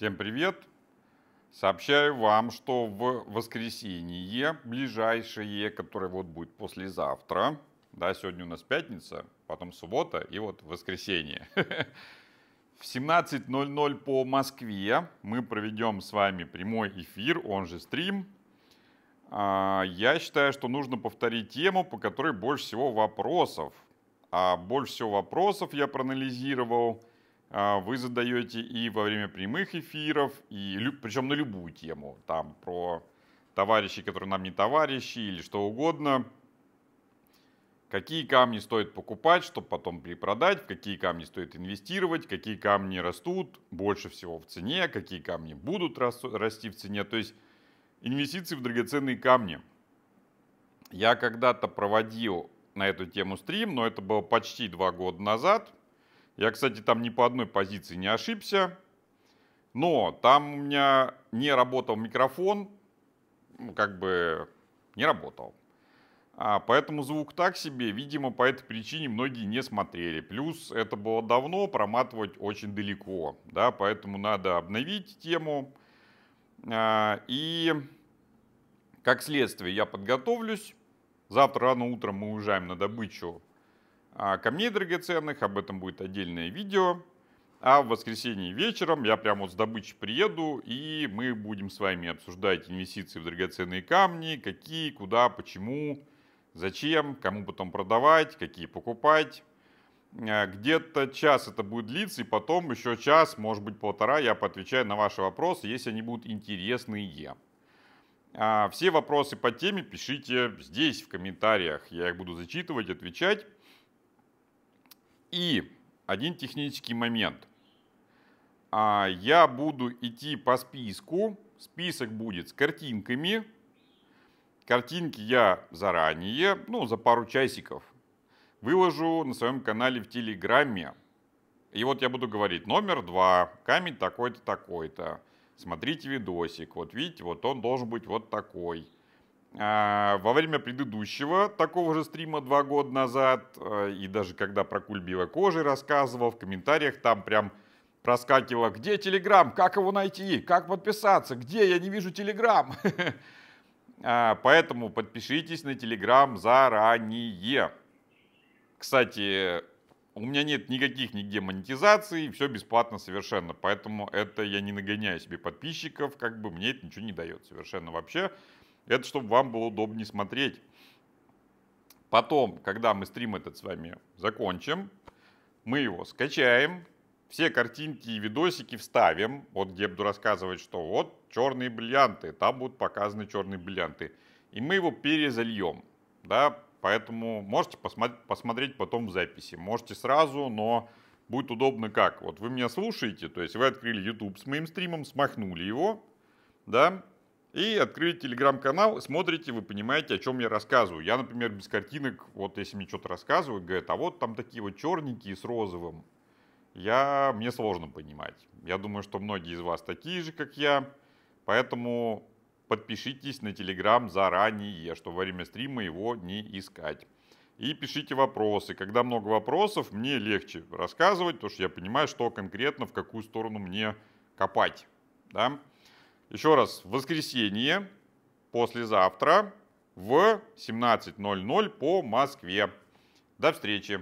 Всем привет! Сообщаю вам, что в воскресенье, ближайшее, которое вот будет послезавтра, да, сегодня у нас пятница, потом суббота и вот воскресенье. В 17.00 по Москве мы проведем с вами прямой эфир, он же стрим. А, я считаю, что нужно повторить тему, по которой больше всего вопросов. А больше всего вопросов я проанализировал – а, вы задаете и во время прямых эфиров, и причем на любую тему, там про товарищей, которые нам не товарищи, или что угодно. Какие камни стоит покупать, чтобы потом перепродать, в какие камни стоит инвестировать, какие камни растут больше всего в цене, какие камни будут расти в цене. То есть инвестиции в драгоценные камни. Я когда-то проводил на эту тему стрим, но это было почти два года назад – я, кстати, там ни по одной позиции не ошибся. Но там у меня не работал микрофон. Ну, как бы не работал. А, поэтому звук так себе, видимо, по этой причине многие не смотрели. Плюс это было давно, проматывать очень далеко, да, поэтому надо обновить тему. А, и как следствие я подготовлюсь. Завтра рано утром мы уезжаем на добычу а, камней драгоценных, об этом будет отдельное видео. А в воскресенье вечером я прямо вот с добычи приеду, и мы будем с вами обсуждать инвестиции в драгоценные камни, какие, куда, почему, зачем, кому потом продавать, какие покупать. А, где-то час это будет длиться, и потом еще час, может быть полтора, я поотвечаю на ваши вопросы, если они будут интересные. А, все вопросы по теме пишите здесь в комментариях, я их буду зачитывать, отвечать. И один технический момент. А, я буду идти по списку. Список будет с картинками. Картинки я заранее, ну, за пару часиков, выложу на своем канале в Телеграме. И вот я буду говорить, номер два, камень такой-то, такой-то. Смотрите видосик, вот видите, вот он должен быть вот такой. А, во время предыдущего такого же стрима два года назад, э, и даже когда про куль белой кожи рассказывал, в комментариях там прям проскакивало, где Телеграм, как его найти, как подписаться, где я не вижу Телеграм. А, поэтому подпишитесь на Телеграм заранее. Кстати, у меня нет никаких нигде монетизаций, все бесплатно совершенно, поэтому это я не нагоняю себе подписчиков, как бы мне это ничего не дает совершенно вообще. Это чтобы вам было удобнее смотреть. Потом, когда мы стрим этот с вами закончим, мы его скачаем, все картинки и видосики вставим. Вот где я буду рассказывать, что вот черные бриллианты, там будут показаны черные бриллианты. И мы его перезальем. Да? Поэтому можете посмотреть потом в записи. Можете сразу, но будет удобно как. Вот вы меня слушаете, то есть вы открыли YouTube с моим стримом, смахнули его, да, и открыли телеграм-канал, смотрите, вы понимаете, о чем я рассказываю. Я, например, без картинок, вот если мне что-то рассказывают, говорят, а вот там такие вот черненькие с розовым. Я, мне сложно понимать. Я думаю, что многие из вас такие же, как я. Поэтому подпишитесь на телеграм заранее, чтобы во время стрима его не искать. И пишите вопросы. Когда много вопросов, мне легче рассказывать, потому что я понимаю, что конкретно, в какую сторону мне копать. Да? еще раз, в воскресенье, послезавтра в 17.00 по Москве. До встречи!